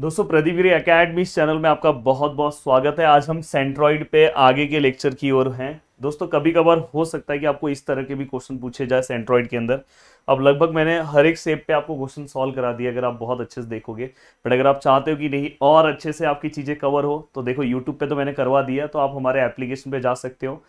दोस्तों प्रदीप गिरी academy channel में आपका बहुत बहुत स्वागत है आज हम सेंट्रॉइड पे आगे के लेक्चर की ओर हैं दोस्तों कभी कभार हो सकता है कि आपको इस तरह के भी क्वेश्चन पूछे जाए सेंट्रॉइड के अंदर अब लगभग मैंने हर एक सेप पे आपको क्वेश्चन सॉल्व करा दिया अगर आप बहुत अच्छे से देखोगे बट अगर आप चाहते हो कि नहीं और अच्छे से आपकी चीज़ें कवर हो तो देखो यूट्यूब पर तो मैंने करवा दिया तो आप हमारे एप्लीकेशन पर जा सकते हो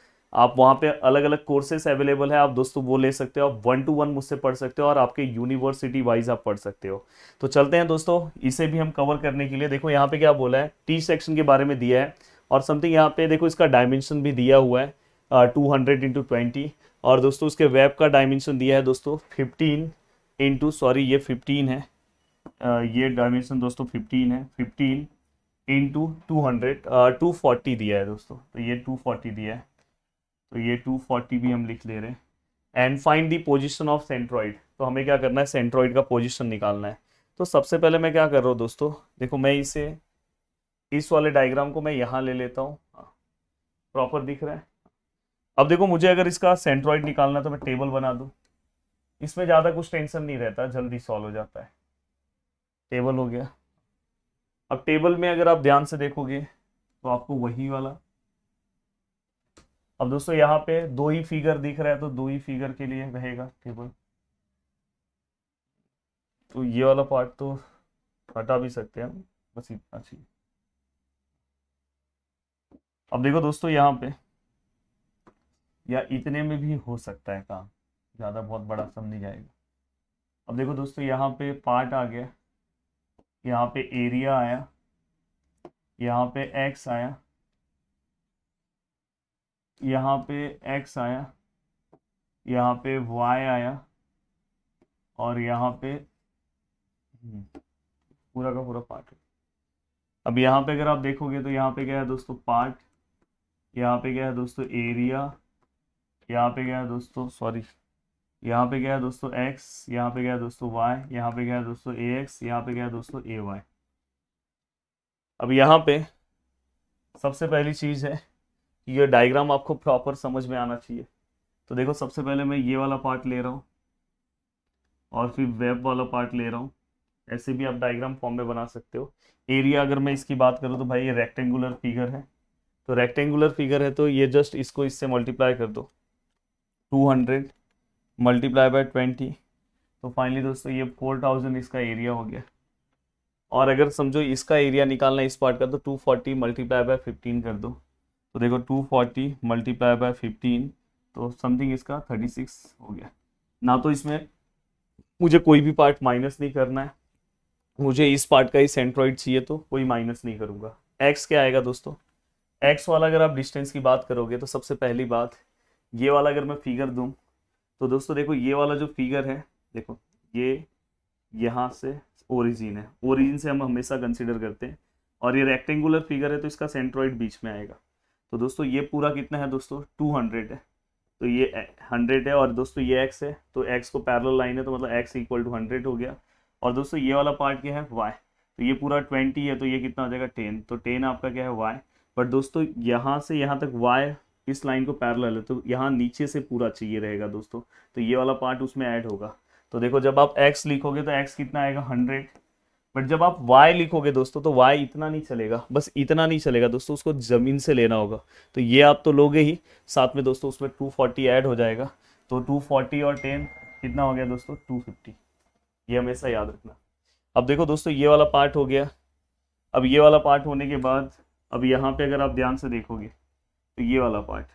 आप वहाँ पे अलग अलग कोर्सेस अवेलेबल है आप दोस्तों वो ले सकते हो आप वन टू वन मुझसे पढ़ सकते हो और आपके यूनिवर्सिटी वाइज आप पढ़ सकते हो तो चलते हैं दोस्तों इसे भी हम कवर करने के लिए देखो यहाँ पे क्या बोला है टी सेक्शन के बारे में दिया है और समथिंग यहाँ पे देखो इसका डायमेंशन भी दिया हुआ है टू हंड्रेड इंटू ट्वेंटी और दोस्तों उसके वेब का डायमेंशन दिया है दोस्तों फिफ्टीन इंटू सॉरी ये फिफ्टीन है uh, ये डायमेंशन दोस्तों फिफ्टीन है fifteen into two hundred two forty दिया है दोस्तों तो ये टू फोर्टी दिया है तो ये 240 भी हम लिख ले रहे हैं and find the position of centroid तो हमें क्या करना है सेंट्रॉइड का पोजिशन निकालना है तो सबसे पहले मैं क्या कर रहा हूँ दोस्तों देखो मैं इसे इस वाले डायग्राम को मैं यहाँ ले लेता हूँ प्रॉपर हाँ। दिख रहा है अब देखो मुझे अगर इसका सेंट्रॉइड निकालना तो मैं टेबल बना दूँ इसमें ज़्यादा कुछ टेंशन नहीं रहता जल्दी सॉल्व हो जाता है टेबल हो गया अब टेबल में अगर आप ध्यान से देखोगे तो आपको वही वाला अब दोस्तों यहाँ पे दो ही फिगर दिख रहा है तो दो ही फिगर के लिए रहेगा केवल तो ये वाला पार्ट तो हटा भी सकते हैं हम बस इतना चाहिए अब देखो दोस्तों यहाँ पे या इतने में भी हो सकता है काम ज़्यादा बहुत बड़ा नहीं जाएगा अब देखो दोस्तों यहाँ पे पार्ट आ गया यहाँ पे एरिया आया यहाँ पे एक्स आया यहाँ पे x आया यहाँ पे y आया और यहाँ पे पूरा का पूरा पार्ट अब यहाँ पे अगर आप देखोगे तो यहाँ पे क्या है दोस्तों पार्ट यहाँ पे क्या है दोस्तों एरिया यहाँ पे क्या है दोस्तों सॉरी यहाँ पे क्या है दोस्तों x यहाँ पे क्या है दोस्तों y यहाँ पे क्या है दोस्तों ए एक्स यहाँ पे क्या है दोस्तों ए वाई अब यहाँ पे सबसे पहली चीज़ है ये डायग्राम आपको प्रॉपर समझ में आना चाहिए तो देखो सबसे पहले मैं ये वाला पार्ट ले रहा हूँ और फिर वेब वाला पार्ट ले रहा हूँ ऐसे भी आप डायग्राम फॉर्म में बना सकते हो एरिया अगर मैं इसकी बात करूँ तो भाई ये रेक्टेंगुलर फिगर है तो रेक्टेंगुलर फिगर है तो ये जस्ट इसको इससे मल्टीप्लाई कर दो 200 मल्टीप्लाई बाय 20 तो फाइनली दोस्तों ये 4000 इसका एरिया हो गया और अगर समझो इसका एरिया निकालना इस पार्ट का तो 240 मल्टीप्लाई बाय 15 कर दो तो देखो 240 फोर्टी मल्टीप्लाई बाय फिफ्टीन तो समथिंग इसका 36 हो गया ना तो इसमें मुझे कोई भी पार्ट माइनस नहीं करना है मुझे इस पार्ट का ही सेंट्रॉइड चाहिए तो कोई माइनस नहीं करूँगा एक्स क्या आएगा दोस्तों एक्स वाला अगर आप डिस्टेंस की बात करोगे तो सबसे पहली बात ये वाला अगर मैं फिगर दूँ तो दोस्तों देखो ये वाला जो फिगर है देखो ये यहाँ से ओरिजिन है ओरिजिन से हम हमेशा कंसिडर करते हैं और ये रेक्टेंगुलर फिगर है तो इसका सेंट्रॉइड बीच में आएगा तो दोस्तों ये पूरा कितना है दोस्तों टू हंड्रेड है तो ये हंड्रेड है और दोस्तों ये एक्स है तो एक्स को पैरल लाइन है तो मतलब एक्स इक्वल टू हंड्रेड हो गया और दोस्तों ये वाला पार्ट क्या है वाई तो ये पूरा ट्वेंटी है तो ये कितना हो जाएगा टेन तो टेन आपका क्या है वाई बट दोस्तों यहाँ से यहाँ तक वाई इस लाइन को पैरल है तो यहाँ नीचे से पूरा चाहिए अच्छा रहेगा दोस्तों तो ये वाला पार्ट उसमें ऐड होगा तो देखो जब आप एक्स लिखोगे तो एक्स कितना आएगा हंड्रेड बट जब आप वाई लिखोगे दोस्तों तो वाई इतना नहीं चलेगा बस इतना नहीं चलेगा दोस्तों उसको ज़मीन से लेना होगा तो ये आप तो लोगे ही साथ में दोस्तों उसमें 240 ऐड हो जाएगा तो 240 और 10 कितना हो गया दोस्तों 250 ये हमेशा याद रखना अब देखो दोस्तों ये वाला पार्ट हो गया अब ये वाला पार्ट होने के बाद अब यहाँ पे अगर आप ध्यान से देखोगे तो ये वाला पार्ट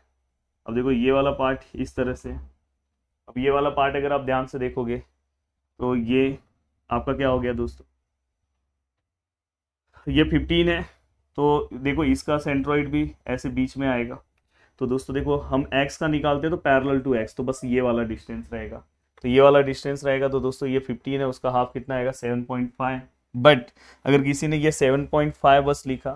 अब देखो ये वाला पार्ट इस तरह से अब ये वाला पार्ट अगर आप ध्यान से देखोगे तो ये आपका क्या हो गया दोस्तों तो ये फिफ्टीन है तो देखो इसका सेंट्रॉइड भी ऐसे बीच में आएगा तो दोस्तों देखो हम एक्स का निकालते हैं तो पैरल टू एक्स तो बस ये वाला डिस्टेंस रहेगा तो ये वाला डिस्टेंस रहेगा तो दोस्तों ये फिफ्टीन है उसका हाफ कितना आएगा सेवन पॉइंट फाइव बट अगर किसी ने ये सेवन पॉइंट फाइव बस लिखा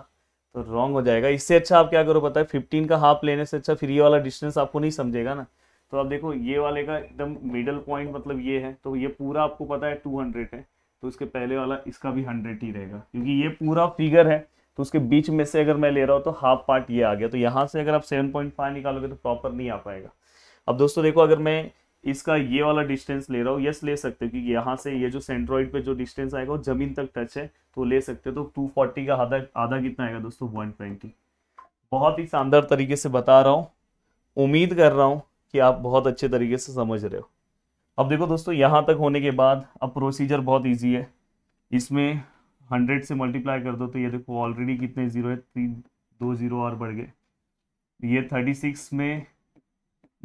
तो रॉन्ग हो जाएगा इससे अच्छा आप क्या करो पता है फिफ्टीन का हाफ लेने से अच्छा फिर ये वाला डिस्टेंस आपको नहीं समझेगा ना तो आप देखो ये वाले का एकदम मिडल पॉइंट मतलब ये है तो ये पूरा आपको पता है टू हंड्रेड है तो उसके पहले वाला इसका भी हंड्रेड ही रहेगा क्योंकि ये पूरा फिगर है तो उसके बीच में से अगर मैं ले रहा हूँ तो हाफ पार्ट ये आ गया तो यहाँ से अगर आप सेवन पॉइंट फाइव निकालोगे तो प्रॉपर नहीं आ पाएगा अब दोस्तों देखो अगर मैं इसका ये वाला डिस्टेंस ले रहा हूँ यस ले सकते हो क्योंकि यहाँ से ये जो सेंट्रॉइड पे जो डिस्टेंस आएगा वो जमीन तक टच है तो ले सकते हो तो टू फोर्टी का आधा आधा कितना आएगा दोस्तों वन ट्वेंटी बहुत ही शानदार तरीके से बता रहा हूँ उम्मीद कर रहा हूँ कि आप बहुत अच्छे तरीके से समझ रहे हो अब देखो दोस्तों यहाँ तक होने के बाद अब प्रोसीजर बहुत ईजी है इसमें हंड्रेड से मल्टीप्लाई कर दो तो ये देखो ऑलरेडी कितने ज़ीरो है थ्री दो ज़ीरो और बढ़ गए ये थर्टी सिक्स में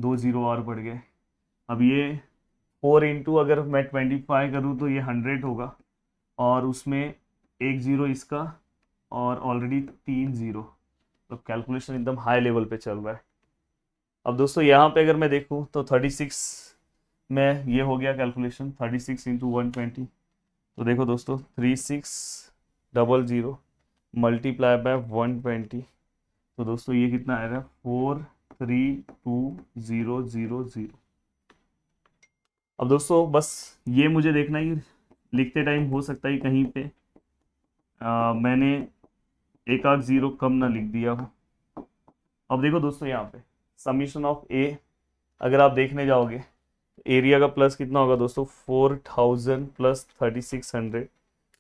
दो ज़ीरो और बढ़ गए अब ये फोर इंटू अगर मैं ट्वेंटी फाइव करूँ तो ये हंड्रेड होगा और उसमें एक ज़ीरो इसका और ऑलरेडी तीन ज़ीरो तो कैलकुलेशन एकदम हाई लेवल पे चल रहा है अब दोस्तों यहाँ पे अगर मैं देखूँ तो थर्टी सिक्स में ये हो गया calculation thirty six into one twenty तो देखो दोस्तों three six double zero multiply by one twenty तो दोस्तों ये कितना आ रहा है four three two zero zero zero अब दोस्तों बस ये मुझे देखना ही लिखते टाइम हो सकता है कहीं पे आ, मैंने एक आध ज़ीरो कम ना लिख दिया हो अब देखो दोस्तों यहाँ पे समीशन ऑफ ए अगर आप देखने जाओगे एरिया का प्लस कितना होगा दोस्तों four thousand plus thirty six hundred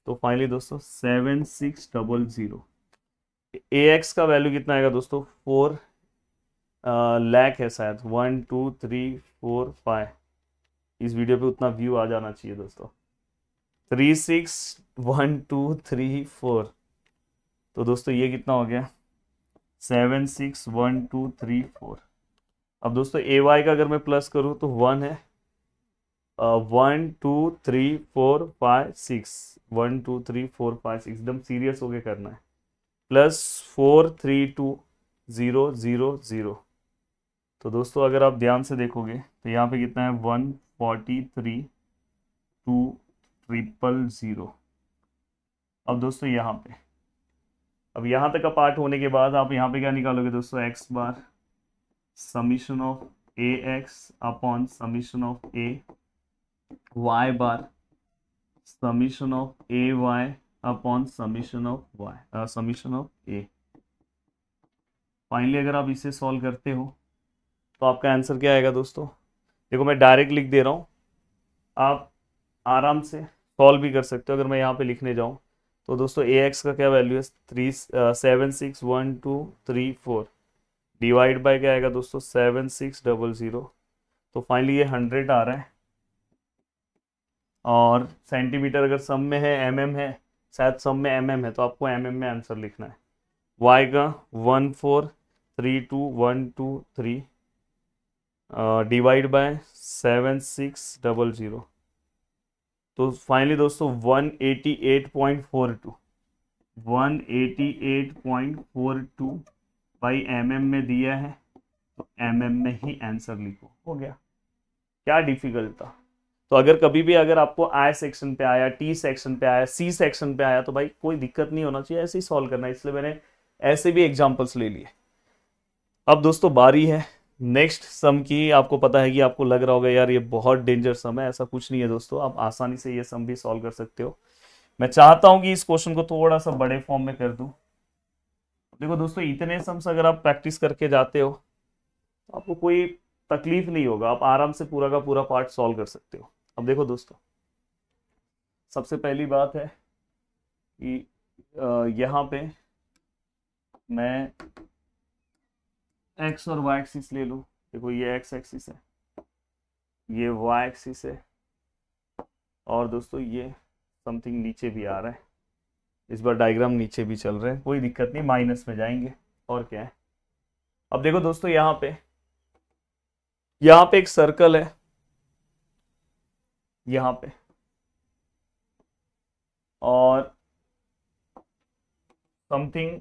तो फाइनली दोस्तों seven six double zero A X का वैल्यू कितना आएगा दोस्तों फोर लैक है शायद one two three four five इस वीडियो पे उतना व्यू आ जाना चाहिए दोस्तों three six one two three four तो दोस्तों ये कितना हो गया seven six one two three four अब दोस्तों ए वाई का अगर मैं प्लस करूँ तो वन है one two three four five six one two three four five six एकदम सीरियस होके करना है plus four three two zero zero zero तो दोस्तों अगर आप ध्यान से देखोगे तो यहाँ पे कितना है one forty three two triple zero अब दोस्तों यहाँ पे अब यहाँ तक का पार्ट होने के बाद आप यहाँ पे क्या निकालोगे दोस्तों X bar summation of A X upon summation of A y bar summation of Y upon summation of Y summation of A finally अगर आप इसे सॉल्व करते हो तो आपका आंसर क्या आएगा दोस्तों देखो मैं डायरेक्ट लिख दे रहा हूँ आप आराम से सॉल्व भी कर सकते हो अगर मैं यहाँ पे लिखने जाऊँ तो दोस्तों ए एक्स का क्या वैल्यू है three seven six one two three four divide by क्या आएगा दोस्तों सेवन सिक्स डबल ज़ीरो तो फाइनली ये हंड्रेड आ रहा है और सेंटीमीटर अगर सम में है एम mm है शायद सम में एम mm है तो आपको एम mm में आंसर लिखना है वाई का one four three two one two three divide by seven six double zero तो फाइनली दोस्तों one eighty eight point four two one eighty eight point four two by M M में दिया है तो M mm में ही answer लिखो हो गया क्या डिफिकल्ट था तो अगर कभी भी अगर आपको आई सेक्शन पे आया टी सेक्शन पे आया सी सेक्शन पे आया तो भाई कोई दिक्कत नहीं होना चाहिए ऐसे ही सॉल्व करना इसलिए मैंने ऐसे भी एग्जाम्पल्स ले लिए अब दोस्तों बारी है नेक्स्ट सम की आपको पता है कि आपको लग रहा होगा यार ये बहुत डेंजर सम है ऐसा कुछ नहीं है दोस्तों आप आसानी से ये सम भी सॉल्व कर सकते हो मैं चाहता हूं कि इस क्वेश्चन को थोड़ा सा बड़े फॉर्म में कर दू देखो दोस्तों इतने सम्स अगर आप प्रैक्टिस करके जाते हो तो आपको कोई तकलीफ नहीं होगा आप आराम से पूरा का पूरा पार्ट सॉल्व कर सकते हो अब देखो दोस्तों सबसे पहली बात है कि यहाँ पे मैं एक्स और वाई एक्सिस ले लूँ देखो ये एक्स एक्सिस है ये वाई एक्सिस है और दोस्तों ये समथिंग नीचे भी आ रहा है इस बार डायग्राम नीचे भी चल रहे हैं कोई दिक्कत नहीं माइनस में जाएंगे और क्या है अब देखो दोस्तों यहाँ पे यहाँ पे एक सर्कल है यहाँ पे और समथिंग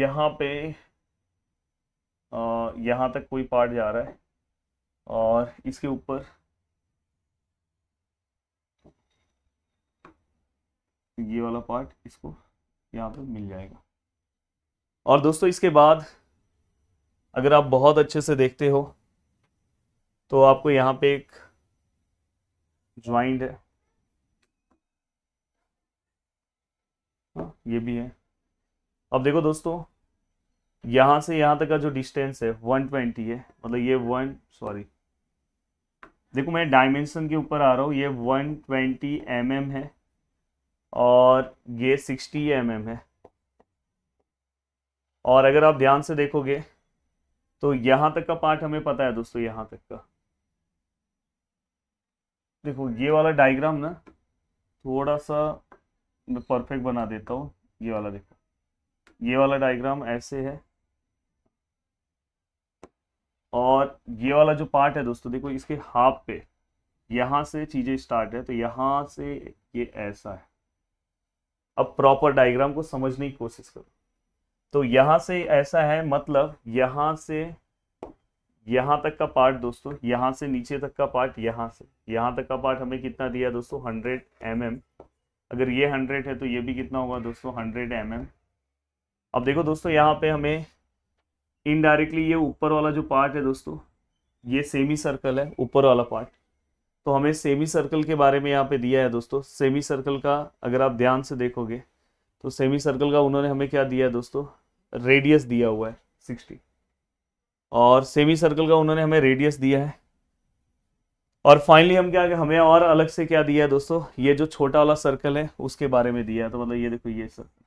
यहाँ पे यहाँ तक कोई पार्ट जा रहा है और इसके ऊपर ये वाला पार्ट इसको यहाँ पे मिल जाएगा और दोस्तों इसके बाद अगर आप बहुत अच्छे से देखते हो तो आपको यहाँ पे एक ज्वाइंट है ये भी है अब देखो दोस्तों यहाँ से यहाँ तक का जो डिस्टेंस है 120 है मतलब ये वन सॉरी देखो मैं डायमेंशन के ऊपर आ रहा हूँ ये 120 ट्वेंटी mm है और ये 60 mm है और अगर आप ध्यान से देखोगे तो यहाँ तक का पार्ट हमें पता है दोस्तों यहाँ तक का देखो ये वाला डायग्राम ना थोड़ा सा मैं परफेक्ट बना देता हूँ ये वाला देखो ये वाला डायग्राम ऐसे है और ये वाला जो पार्ट है दोस्तों देखो इसके हाफ पे यहाँ से चीज़ें स्टार्ट है तो यहाँ से ये ऐसा है अब प्रॉपर डायग्राम को समझने की कोशिश करो तो यहाँ से ऐसा है मतलब यहां से यहाँ तक का पार्ट दोस्तों यहाँ से नीचे तक का पार्ट यहाँ से यहाँ तक का पार्ट हमें कितना दिया दोस्तों हंड्रेड एम mm. अगर ये हंड्रेड है तो ये भी कितना होगा दोस्तों हंड्रेड एम mm. अब देखो दोस्तों यहाँ पे हमें इनडायरेक्टली ये ऊपर वाला जो पार्ट है दोस्तों ये सेमी सर्कल है ऊपर वाला पार्ट तो हमें सेमी सर्कल के बारे में यहाँ पे दिया है दोस्तों सेमी सर्कल का अगर आप ध्यान से देखोगे तो सेमी सर्कल का उन्होंने हमें क्या दिया है दोस्तों रेडियस दिया हुआ है सिक्सटी और सेमी सर्कल का उन्होंने हमें रेडियस दिया है और फाइनली हम क्या हमें और अलग से क्या दिया है दोस्तों ये जो छोटा वाला सर्कल है उसके बारे में दिया है तो मतलब ये देखो ये सर्कल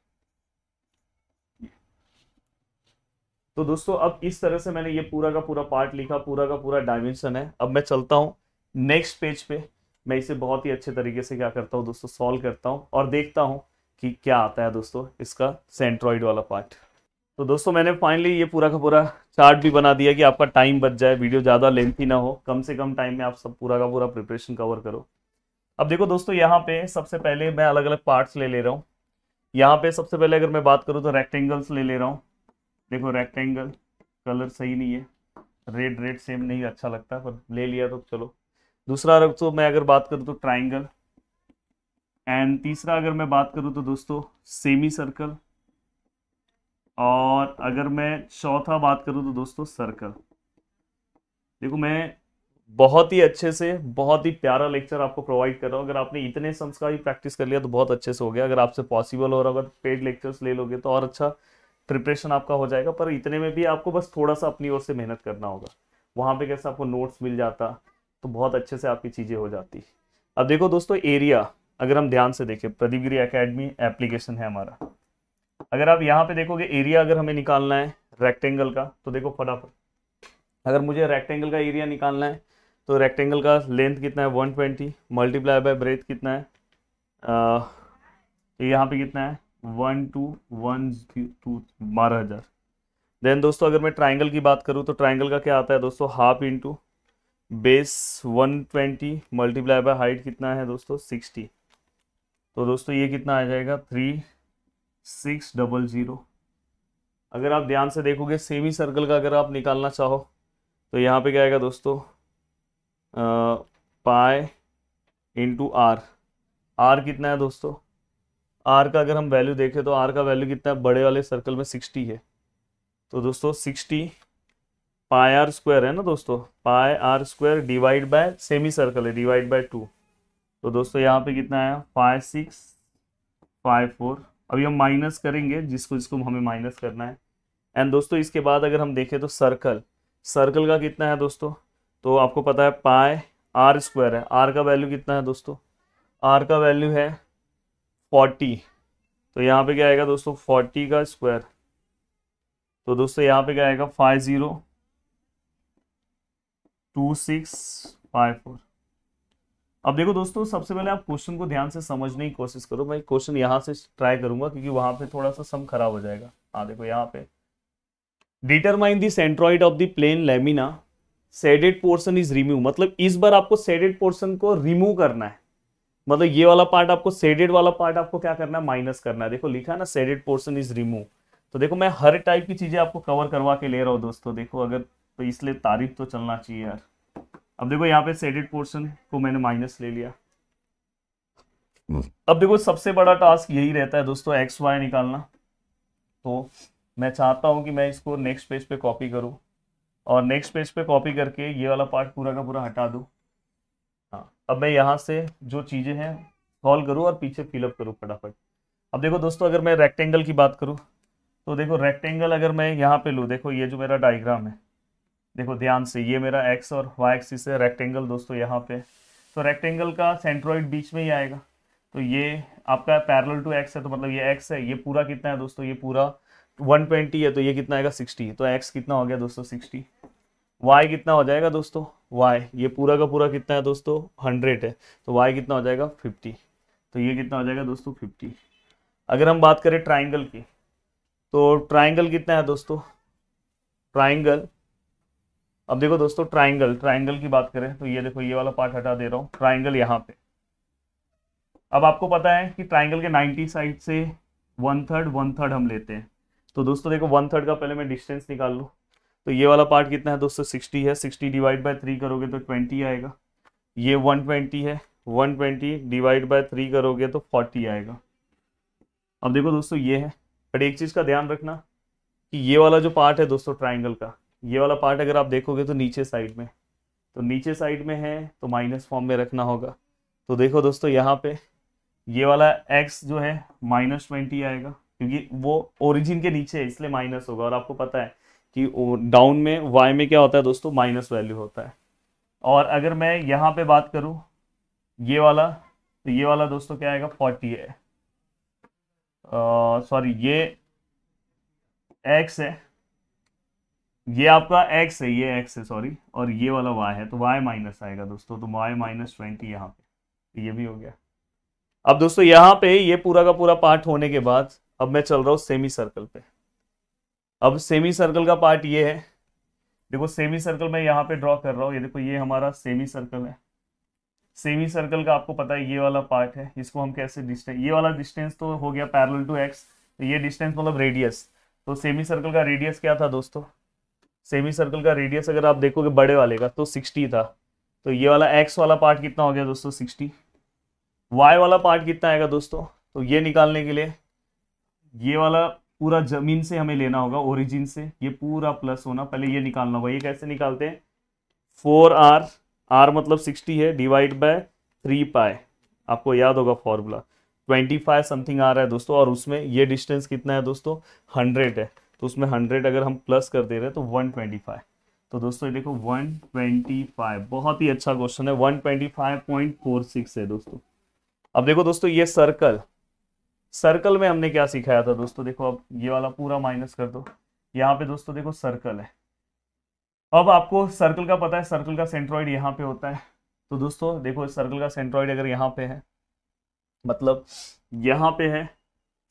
तो दोस्तों अब इस तरह से मैंने ये पूरा का पूरा पार्ट लिखा पूरा का पूरा डायमेंशन है अब मैं चलता हूँ नेक्स्ट पेज पे मैं इसे बहुत ही अच्छे तरीके से क्या करता हूँ दोस्तों सॉल्व करता हूँ और देखता हूँ कि क्या आता है दोस्तों इसका सेंट्रॉइड वाला पार्ट तो दोस्तों मैंने फाइनली ये पूरा का पूरा चार्ट भी बना दिया कि आपका टाइम बच जाए वीडियो ज़्यादा लेंथी ना हो कम से कम टाइम में आप सब पूरा का पूरा प्रिपरेशन कवर करो अब देखो दोस्तों यहाँ पे सबसे पहले मैं अलग अलग पार्ट्स ले ले रहा हूँ यहाँ पे सबसे पहले अगर मैं बात करूँ तो रेक्टेंगल्स ले ले रहा हूँ देखो रेक्टेंगल कलर सही नहीं है रेड रेड सेम नहीं अच्छा लगता पर ले लिया तो चलो दूसरा दोस्तों मैं अगर बात करूँ तो ट्राइंगल एंड तीसरा अगर मैं बात करूँ तो दोस्तों सेमी सर्कल और अगर मैं चौथा बात करूँ तो दोस्तों सर्कल देखो मैं बहुत ही अच्छे से बहुत ही प्यारा लेक्चर आपको प्रोवाइड कर रहा हूँ अगर आपने इतने सम्स का भी प्रैक्टिस कर लिया तो बहुत अच्छे से हो गया अगर आपसे पॉसिबल हो रहा होगा तो पेड लेक्चर्स ले लोगे तो और अच्छा प्रिपरेशन आपका हो जाएगा पर इतने में भी आपको बस थोड़ा सा अपनी ओर से मेहनत करना होगा वहाँ पे कैसे आपको नोट्स मिल जाता तो बहुत अच्छे से आपकी चीज़ें हो जाती अब देखो दोस्तों एरिया अगर हम ध्यान से देखें प्रदीप गिरी अकेडमी एप्लीकेशन है हमारा अगर आप यहाँ पे देखोगे एरिया अगर हमें निकालना है रेक्टेंगल का तो देखो फटाफट अगर मुझे रेक्टेंगल का एरिया निकालना है तो रेक्टेंगल का लेंथ कितना है 120 ट्वेंटी मल्टीप्लाई बाय ब्रेथ कितना है आ, यहाँ पे कितना है वन टू वन टू बारह हज़ार देन दोस्तों अगर मैं ट्राइंगल की बात करूँ तो ट्राइंगल का क्या आता है दोस्तों half into base one twenty multiply by height कितना है दोस्तों सिक्सटी तो दोस्तों ये कितना आ जाएगा थ्री सिक्स डबल ज़ीरो अगर आप ध्यान से देखोगे सेमी सर्कल का अगर आप निकालना चाहो तो यहाँ पे क्या आएगा दोस्तों पाए इंटू आर आर कितना है दोस्तों आर का अगर हम वैल्यू देखें तो आर का वैल्यू कितना है बड़े वाले सर्कल में सिक्सटी है तो दोस्तों सिक्सटी पाए आर स्क्वायर है ना दोस्तों pi R square divide by semi circle है डिवाइड बाय टू तो दोस्तों यहाँ पे कितना आया फाइव सिक्स फाइव फोर अभी हम माइनस करेंगे जिसको जिसको हमें माइनस करना है एंड दोस्तों इसके बाद अगर हम देखें तो सर्कल सर्कल का कितना है दोस्तों तो आपको पता है पाए आर स्क्वायर है आर का वैल्यू कितना है दोस्तों आर का वैल्यू है फोर्टी तो यहाँ पे क्या आएगा दोस्तों फोर्टी का स्क्वायर तो दोस्तों यहाँ पे क्या आएगा five zero two six five four अब देखो दोस्तों सबसे पहले आप क्वेश्चन को ध्यान से समझने की कोशिश करो मैं क्वेश्चन यहां से ट्राई करूंगा क्योंकि वहां पे थोड़ा सा सम खराब हो जाएगा हाँ देखो यहाँ पे determine the centroid of the plane lamina shaded portion is remove मतलब इस बार आपको सेडेड पोर्सन को रिमूव करना है मतलब ये वाला पार्ट आपको सेडेड वाला पार्ट आपको क्या करना है माइनस करना है देखो लिखा है ना सेडेड पोर्सन इज रिमूव तो देखो मैं हर टाइप की चीजें आपको कवर करवा के ले रहा हूँ दोस्तों देखो अगर तो इसलिए तारीफ तो चलना चाहिए यार अब देखो यहाँ पे सेडेड पोर्शन को मैंने माइनस ले लिया हम्म। अब देखो सबसे बड़ा टास्क यही रहता है दोस्तों एक्स वाई निकालना तो मैं चाहता हूं कि मैं इसको नेक्स्ट पेज पे कॉपी करूँ और नेक्स्ट पेज पे कॉपी करके ये वाला पार्ट पूरा का पूरा हटा दू हाँ अब मैं यहाँ से जो चीज़ें हैं कॉल करूँ और पीछे फिलअप करूँ फटाफट अब देखो दोस्तों अगर मैं रेक्टेंगल की बात करूँ तो देखो रेक्टेंगल अगर मैं यहाँ पे लूँ देखो ये जो मेरा डायग्राम है देखो ध्यान से ये मेरा एक्स और वाई एक्सिस है रेक्टेंगल दोस्तों यहाँ पे तो रेक्टेंगल का सेंट्रोइड बीच में ही आएगा तो ये आपका पैरल टू एक्स है तो मतलब ये एक्स है ये पूरा कितना है दोस्तों ये पूरा 120 है तो ये कितना आएगा 60 तो एक्स कितना हो गया दोस्तों 60 वाई कितना हो जाएगा दोस्तों वाई ये पूरा का पूरा कितना है दोस्तों हंड्रेड है तो वाई कितना हो जाएगा फिफ्टी तो ये कितना हो जाएगा दोस्तों फिफ्टी अगर हम बात करें ट्राइंगल की तो ट्राइंगल कितना है दोस्तों ट्राइंगल अब देखो दोस्तों ट्राइंगल ट्राइंगल की बात करें तो ये देखो ये वाला पार्ट हटा दे रहा हूँ ट्राइंगल यहाँ पे अब आपको पता है कि ट्राइंगल के 90 साइड से वन थर्ड वन थर्ड हम लेते हैं तो दोस्तों देखो वन थर्ड का पहले मैं डिस्टेंस निकाल लूँ तो ये वाला पार्ट कितना है दोस्तों 60 है 60 डिवाइड बाय थ्री करोगे तो 20 आएगा ये 120 है 120 डिवाइड बाय थ्री करोगे तो 40 आएगा अब देखो दोस्तों ये है बट एक चीज़ का ध्यान रखना कि ये वाला जो पार्ट है दोस्तों ट्राइंगल का ये वाला पार्ट अगर आप देखोगे तो नीचे साइड में तो नीचे साइड में है तो माइनस फॉर्म में रखना होगा तो देखो दोस्तों यहाँ पे ये वाला एक्स जो है माइनस ट्वेंटी आएगा क्योंकि वो ओरिजिन के नीचे है इसलिए माइनस होगा और आपको पता है कि डाउन में वाई में क्या होता है दोस्तों माइनस वैल्यू होता है और अगर मैं यहाँ पे बात करूँ ये वाला तो ये वाला दोस्तों क्या आएगा फोर्टी है सॉरी ये एक्स है ये आपका x है ये x है सॉरी और ये वाला y है तो y माइनस आएगा दोस्तों तो y माइनस ट्वेंटी यहाँ पे ये भी हो गया अब दोस्तों यहाँ पे ये पूरा का पूरा पार्ट होने के बाद अब मैं चल रहा हूँ सेमी सर्कल पे अब सेमी सर्कल का पार्ट ये है देखो सेमी सर्कल मैं यहाँ पे ड्रॉ कर रहा हूँ ये देखो ये हमारा सेमी सर्कल है सेमी सर्कल का आपको पता है ये वाला पार्ट है इसको हम कैसे डिस्टेंस ये वाला डिस्टेंस तो हो गया पैरेलल टू एक्स तो ये डिस्टेंस मतलब रेडियस तो सेमी सर्कल का रेडियस क्या था दोस्तों सेमी सर्कल का रेडियस अगर आप देखोगे बड़े वाले का तो सिक्सटी था तो ये वाला एक्स वाला पार्ट कितना हो गया दोस्तों सिक्सटी वाई वाला पार्ट कितना आएगा दोस्तों तो ये निकालने के लिए ये वाला पूरा जमीन से हमें लेना होगा ओरिजिन से ये पूरा प्लस होना पहले ये निकालना होगा ये कैसे निकालते हैं फोर आर आर मतलब सिक्सटी है डिवाइड बाय थ्री पाए आपको याद होगा फॉर्मूला ट्वेंटी फाइव समथिंग आ रहा है दोस्तों और उसमें ये डिस्टेंस कितना है दोस्तों हंड्रेड है तो उसमें हंड्रेड अगर हम प्लस कर दे रहे हैं तो वन ट्वेंटी फाइव तो दोस्तों ये देखो वन ट्वेंटी फाइव बहुत ही अच्छा क्वेश्चन है one twenty five point four six है दोस्तों अब देखो दोस्तों ये सर्कल सर्कल में हमने क्या सिखाया था दोस्तों देखो अब ये वाला पूरा माइनस कर दो यहाँ पे दोस्तों देखो सर्कल है अब आपको सर्कल का पता है सर्कल का सेंट्रॉइड यहाँ पे होता है तो दोस्तों देखो सर्कल का सेंट्रॉइड अगर यहाँ पे है मतलब यहाँ पे है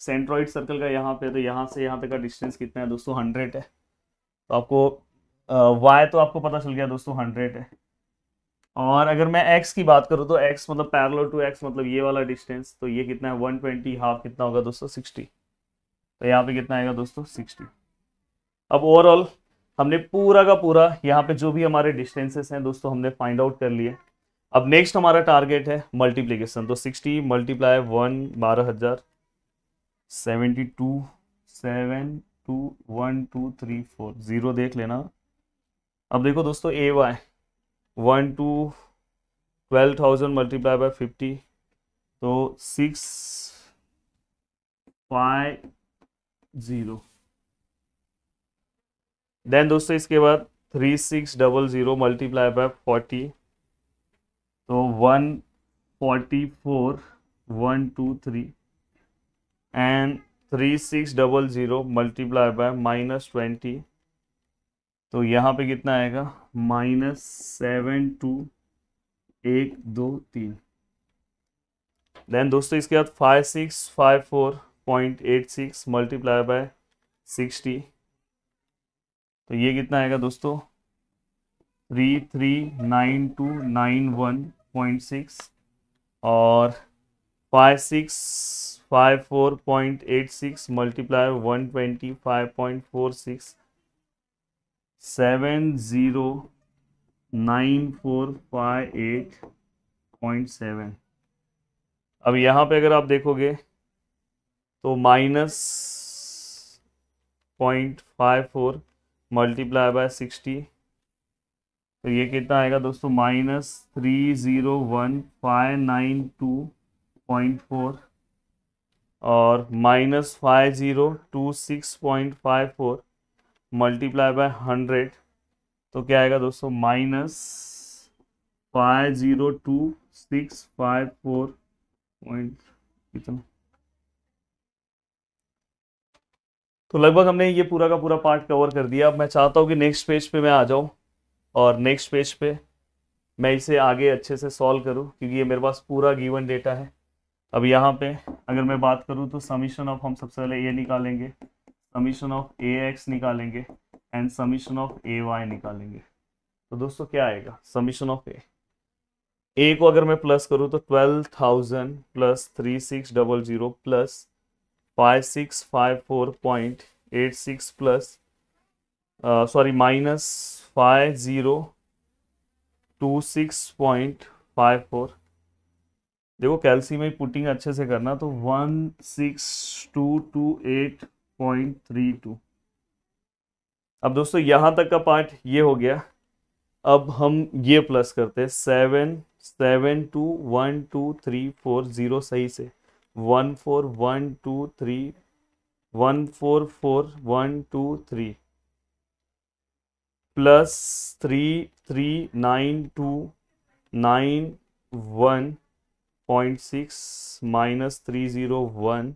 सेंट्रॉइड सर्कल का यहाँ पे तो यहाँ से यहाँ तक का डिस्टेंस कितना है दोस्तों हंड्रेड है तो आपको वाई तो आपको पता चल गया दोस्तों हंड्रेड है और अगर मैं एक्स की बात करूँ तो एक्स मतलब पैरलो टू एक्स मतलब ये वाला डिस्टेंस तो ये कितना है वन ट्वेंटी हाफ कितना होगा दोस्तों सिक्सटी तो यहाँ पे कितना आएगा दोस्तों सिक्सटी अब ओवरऑल हमने पूरा का पूरा यहाँ पे जो भी हमारे डिस्टेंसेस हैं दोस्तों हमने फाइंड आउट कर लिए अब नेक्स्ट हमारा टारगेट है मल्टीप्लीकेशन तो सिक्सटी मल्टीप्लाई वन बारह हज़ार seventy two seven two one two three four zero देख लेना अब देखो दोस्तों A Y one two twelve thousand multiply by fifty तो सिक्स फाइव ज़ीरो देन दोस्तों इसके बाद three six double zero multiply by forty तो one forty four one two three and three six double zero multiply by minus twenty तो यहाँ पे कितना आएगा माइनस सेवन टू एक दो तीन देन दोस्तों इसके बाद five six five four point eight six multiply by sixty तो ये कितना आएगा दोस्तों three three nine two nine one point six और five six five four point eight six multiply one twenty five point four six seven zero nine four five eight point seven अब यहाँ पे अगर आप देखोगे तो minus point five four multiply by sixty तो ये कितना आएगा दोस्तों minus three zero one five nine two point four और minus five zero two six point five four multiply by hundred तो क्या आएगा दोस्तों minus five zero two six five four point कितना तो लगभग हमने ये पूरा का पूरा पार्ट कवर कर दिया अब मैं चाहता हूँ कि नेक्स्ट पेज पे मैं आ जाऊँ और नेक्स्ट पेज पे मैं इसे आगे अच्छे से सॉल्व करूँ क्योंकि ये मेरे पास पूरा गिवन डेटा है अब यहाँ पे अगर मैं बात करूँ तो समीशन ऑफ हम सबसे पहले ए निकालेंगे समीशन ऑफ ए एक्स निकालेंगे and summation of A Y निकालेंगे तो दोस्तों क्या आएगा समीशन ऑफ ए ए को अगर मैं प्लस करूँ तो twelve thousand plus three six double zero plus five six five four point eight six plus sorry minus five zero two six point five four देखो कैलसी में पुटिंग अच्छे से करना तो one six two two eight point three two अब दोस्तों यहाँ तक का पार्ट ये हो गया अब हम ये प्लस करते हैं seven seven two one two three four zero सही से one four one two three one four four one two three plus three three nine two nine one point six minus three zero one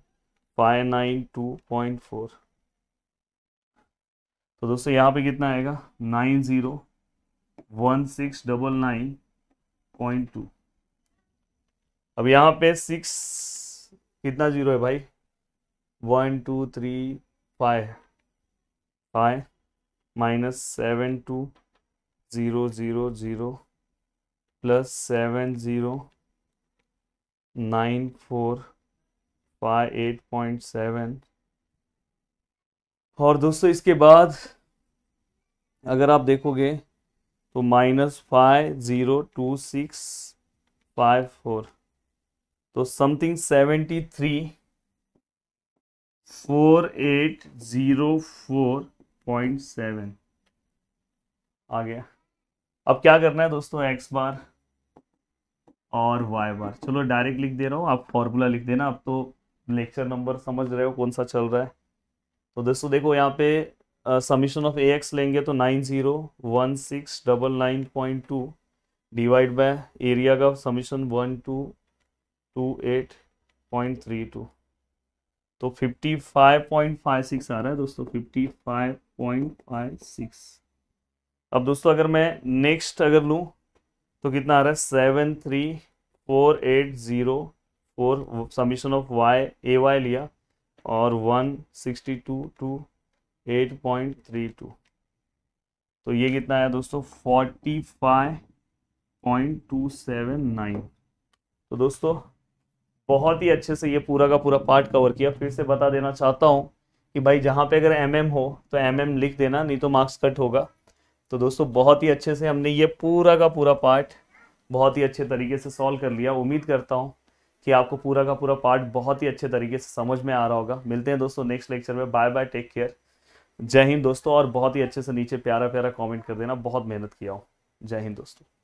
five nine two point four तो दोस्तों यहाँ पे कितना आएगा nine zero one six double nine point two अब यहाँ पे six कितना जीरो है भाई one two three five five minus seven two zero zero zero plus seven zero nine four five eight point seven और दोस्तों इसके बाद अगर आप देखोगे तो minus five zero two six five four तो something seventy three four eight zero four point seven आ गया अब क्या करना है दोस्तों एक्स बार और वाई बार चलो डायरेक्ट लिख दे रहा हूँ आप फॉर्मूला लिख देना आप तो लेक्चर नंबर समझ रहे हो कौन सा चल रहा है तो दोस्तों देखो यहाँ पे समीशन ऑफ ए एक्स लेंगे तो nine zero one six double nine point two divide by area का summation one two two eight point three two तो fifty five point five six आ रहा है दोस्तों fifty five point five six अब दोस्तों अगर मैं नेक्स्ट अगर लूँ तो कितना आ रहा है seven three four eight zero four summation of Y A Y लिया और one sixty two two eight point three two तो ये कितना आया दोस्तों forty five point two seven nine तो दोस्तों बहुत ही अच्छे से ये पूरा का पूरा पार्ट कवर किया फिर से बता देना चाहता हूँ कि भाई जहाँ पे अगर एम हो तो एम लिख देना नहीं तो मार्क्स कट होगा तो दोस्तों बहुत ही अच्छे से हमने ये पूरा का पूरा पार्ट बहुत ही अच्छे तरीके से सॉल्व कर लिया उम्मीद करता हूँ कि आपको पूरा का पूरा पार्ट बहुत ही अच्छे तरीके से समझ में आ रहा होगा मिलते हैं दोस्तों नेक्स्ट लेक्चर में bye bye take care Jai Hind दोस्तों और बहुत ही अच्छे से नीचे प्यारा प्यारा कॉमेंट कर देना बहुत मेहनत किया हूँ जय हिंद दोस्तों